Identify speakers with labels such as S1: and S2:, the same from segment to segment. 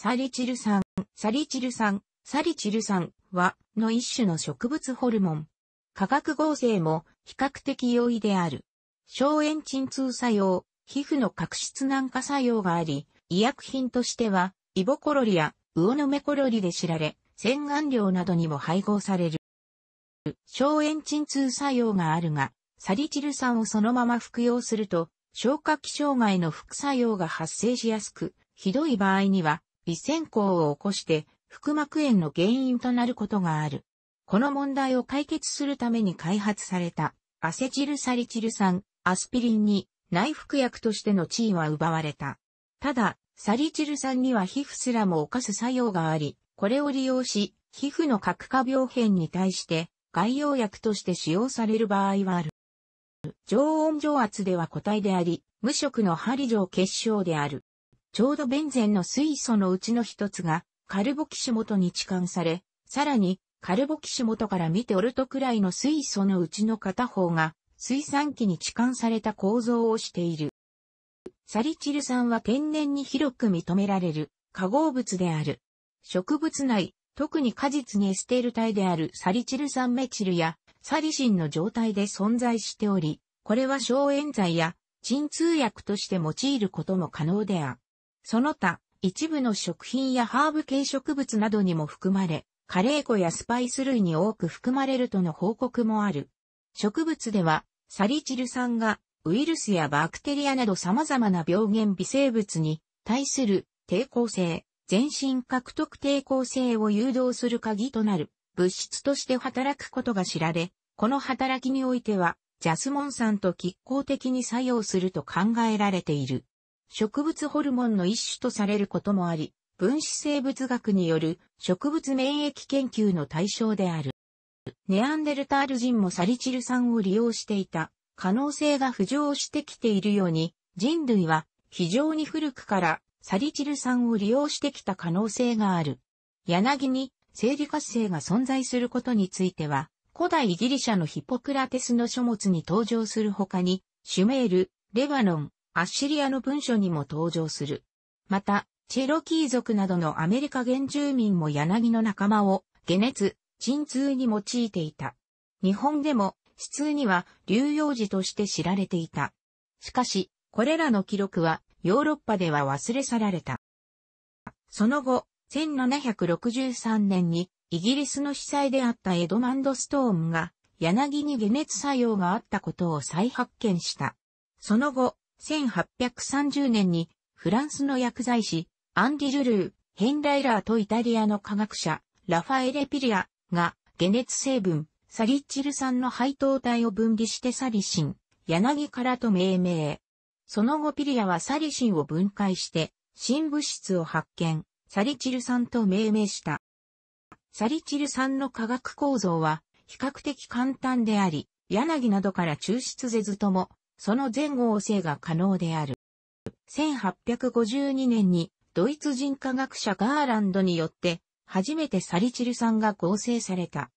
S1: サリチル酸、サリチル酸、サリチル酸は、の一種の植物ホルモン。化学合成も比較的容易である。消炎鎮痛作用、皮膚の角質軟化作用があり、医薬品としては、イボコロリやウオノメコロリで知られ、洗顔料などにも配合される。消炎鎮痛作用があるが、サリチル酸をそのまま服用すると、消化器障害の副作用が発生しやすく、ひどい場合には、微線孔を起こして腹膜炎の原因となることがある。この問題を解決するために開発されたアセチルサリチル酸、アスピリンに内服薬としての地位は奪われた。ただ、サリチル酸には皮膚すらも犯す作用があり、これを利用し、皮膚の核化病変に対して外用薬として使用される場合はある。常温常圧では固体であり、無色の針状結晶である。ちょうどベンゼンの水素のうちの一つが、カルボキシ元に置換され、さらに、カルボキシ元から見てオルトくらいの水素のうちの片方が、水産機に置換された構造をしている。サリチル酸は天然に広く認められる化合物である。植物内、特に果実にエステール体であるサリチル酸メチルやサリシンの状態で存在しており、これは消炎剤や鎮痛薬として用いることも可能である。その他、一部の食品やハーブ系植物などにも含まれ、カレー粉やスパイス類に多く含まれるとの報告もある。植物では、サリチル酸がウイルスやバクテリアなど様々な病原微生物に対する抵抗性、全身獲得抵抗性を誘導する鍵となる物質として働くことが知られ、この働きにおいては、ジャスモン酸と拮抗的に作用すると考えられている。植物ホルモンの一種とされることもあり、分子生物学による植物免疫研究の対象である。ネアンデルタール人もサリチル酸を利用していた可能性が浮上してきているように、人類は非常に古くからサリチル酸を利用してきた可能性がある。柳に生理活性が存在することについては、古代ギリシャのヒポクラテスの書物に登場する他に、シュメール、レバノン、アッシリアの文書にも登場する。また、チェロキー族などのアメリカ原住民も柳の仲間を、解熱、鎮痛に用いていた。日本でも、死痛には流用時として知られていた。しかし、これらの記録はヨーロッパでは忘れ去られた。その後、1763年にイギリスの司祭であったエドマンド・ストーンが柳に解熱作用があったことを再発見した。その後、1830年にフランスの薬剤師、アンディ・ジュルー、ヘンライラーとイタリアの科学者、ラファエレ・ピリアが、解熱成分、サリッチル酸の配糖体を分離してサリシン、柳からと命名。その後ピリアはサリシンを分解して、新物質を発見、サリチル酸と命名した。サリチル酸の化学構造は比較的簡単であり、柳などから抽出せずともその前後性が可能である。1852年にドイツ人科学者ガーランドによって初めてサリチル酸が合成された。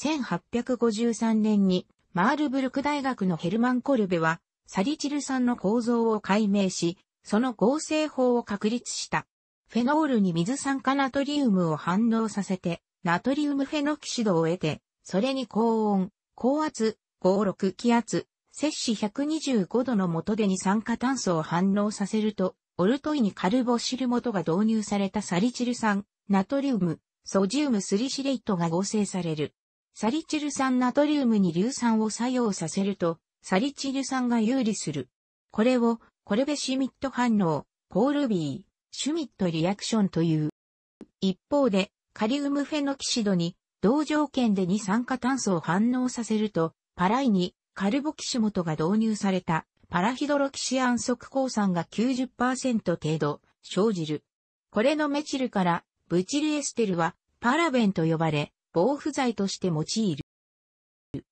S1: 1853年にマールブルク大学のヘルマン・コルベはサリチル酸の構造を解明し、その合成法を確立した。フェノールに水酸化ナトリウムを反応させて、ナトリウムフェノキシドを得て、それに高温、高圧、合六気圧、摂氏125度の元で二酸化炭素を反応させると、オルトイにカルボシル元が導入されたサリチル酸、ナトリウム、ソジウムスリシレイトが合成される。サリチル酸ナトリウムに硫酸を作用させると、サリチル酸が有利する。これを、コルベシミット反応、コールビー、シュミットリアクションという。一方で、カリウムフェノキシドに、同条件で二酸化炭素を反応させると、パライにカルボキシモトが導入されたパラヒドロキシアン即抗酸が90%程度生じる。これのメチルからブチルエステルはパラベンと呼ばれ防腐剤として用いる。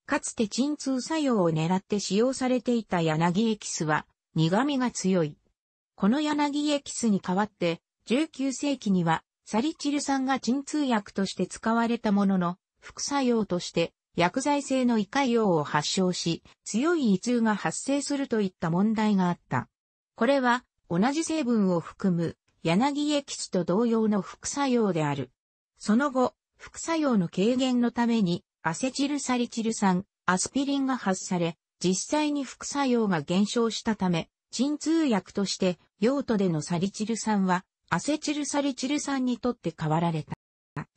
S1: かつて鎮痛作用を狙って使用されていた柳エキスは苦味が強い。この柳エキスに代わって19世紀にはサリチル酸が鎮痛薬として使われたものの副作用として薬剤性の胃潰瘍を発症し、強い胃痛が発生するといった問題があった。これは、同じ成分を含む、柳エキスと同様の副作用である。その後、副作用の軽減のために、アセチルサリチル酸、アスピリンが発され、実際に副作用が減少したため、鎮痛薬として用途でのサリチル酸は、アセチルサリチル酸にとって変わられた。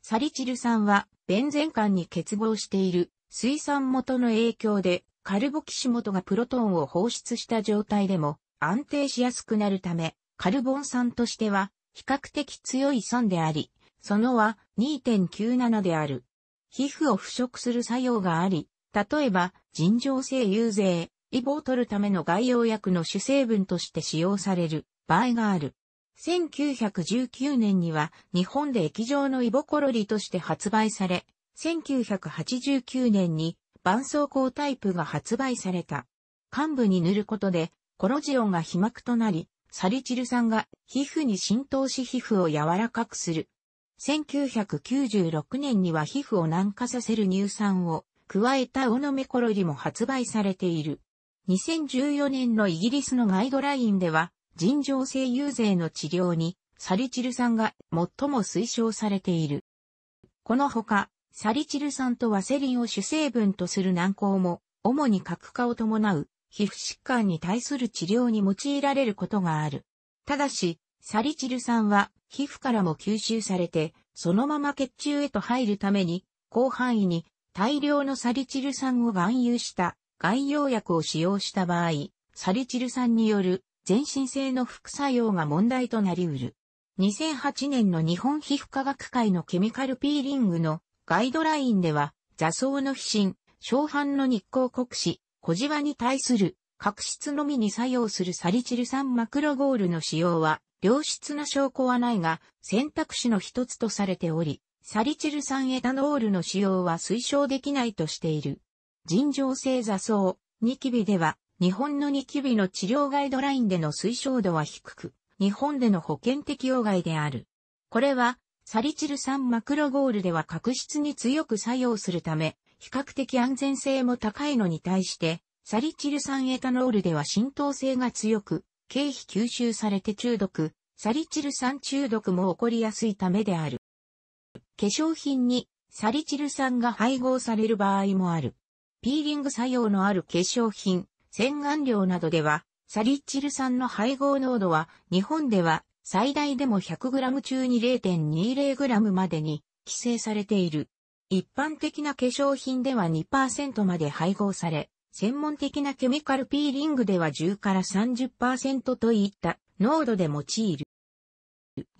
S1: サリチル酸は、ベンゼン間に結合している水酸元の影響で、カルボキシ元がプロトンを放出した状態でも安定しやすくなるため、カルボン酸としては比較的強い酸であり、そのは2.97である。皮膚を腐食する作用があり、例えば尋常性有税、イボを取るための外用薬の主成分として使用される場合がある。1919年には日本で液状のイボコロリとして発売され、1989年に絆創膏タイプが発売された。幹部に塗ることでコロジオンが被膜となり、サリチル酸が皮膚に浸透し皮膚を柔らかくする。1996年には皮膚を軟化させる乳酸を加えたオノメコロリも発売されている。2014年のイギリスのガイドラインでは、尋常性有税の治療に、サリチル酸が最も推奨されている。このほか、サリチル酸とワセリンを主成分とする軟膏も、主に核化を伴う皮膚疾患に対する治療に用いられることがある。ただし、サリチル酸は皮膚からも吸収されて、そのまま血中へと入るために、広範囲に大量のサリチル酸を含有した外用薬を使用した場合、サリチル酸による全身性の副作用が問題となりうる。2008年の日本皮膚科学会のケミカルピーリングのガイドラインでは、座層の皮疹、小反の日光黒死、小じわに対する角質のみに作用するサリチル酸マクロゴールの使用は、良質な証拠はないが、選択肢の一つとされており、サリチル酸エタノールの使用は推奨できないとしている。尋常性座層、ニキビでは、日本のニキビの治療ガイドラインでの推奨度は低く、日本での保険適用外である。これは、サリチル酸マクロゴールでは確実に強く作用するため、比較的安全性も高いのに対して、サリチル酸エタノールでは浸透性が強く、経費吸収されて中毒、サリチル酸中毒も起こりやすいためである。化粧品にサリチル酸が配合される場合もある。ピーリング作用のある化粧品、洗顔料などでは、サリチル酸の配合濃度は、日本では最大でも 100g 中に 0.20g までに規制されている。一般的な化粧品では2%まで配合され、専門的なケミカルピーリングでは10から30%といった濃度で用いる。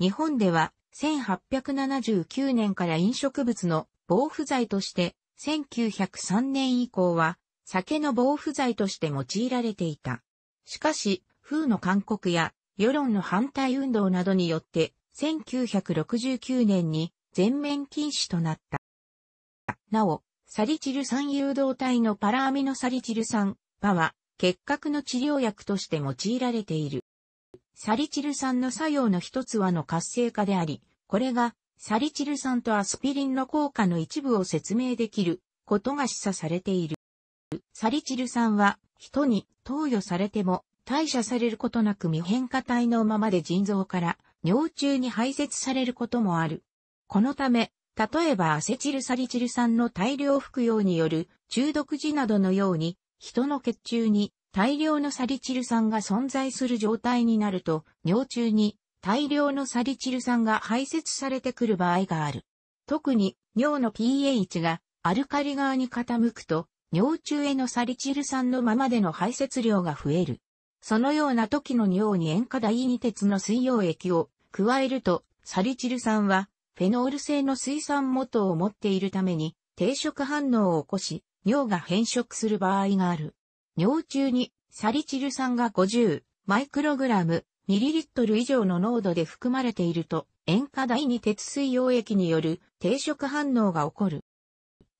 S1: 日本では1879年から飲食物の防腐剤として1903年以降は酒の防腐剤として用いられていた。しかし、風の勧告や世論の反対運動などによって、1969年に全面禁止となった。なお、サリチル酸誘導体のパラアミノサリチル酸、パは、結核の治療薬として用いられている。サリチル酸の作用の一つはの活性化であり、これが、サリチル酸とアスピリンの効果の一部を説明できることが示唆されている。サリチル酸は、人に投与されても、代謝されることなく未変化体のままで腎臓から尿中に排泄されることもある。このため、例えばアセチルサリチル酸の大量服用による中毒時などのように、人の血中に大量のサリチル酸が存在する状態になると、尿中に大量のサリチル酸が排泄されてくる場合がある。特に、尿の pH がアルカリ側に傾くと、尿中へのサリチル酸のままでの排泄量が増える。そのような時の尿に塩化第二鉄の水溶液を加えると、サリチル酸はフェノール性の水酸元を持っているために定食反応を起こし、尿が変色する場合がある。尿中にサリチル酸が50マイクログラム、ミリリットル以上の濃度で含まれていると、塩化第二鉄水溶液による定食反応が起こる。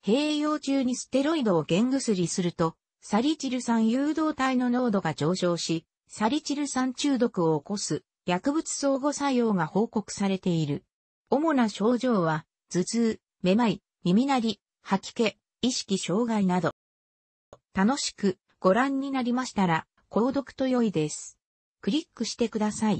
S1: 併用中にステロイドを原薬すると、サリチル酸誘導体の濃度が上昇し、サリチル酸中毒を起こす薬物相互作用が報告されている。主な症状は、頭痛、めまい、耳鳴り、吐き気、意識障害など。楽しくご覧になりましたら、購読と良いです。クリックしてください。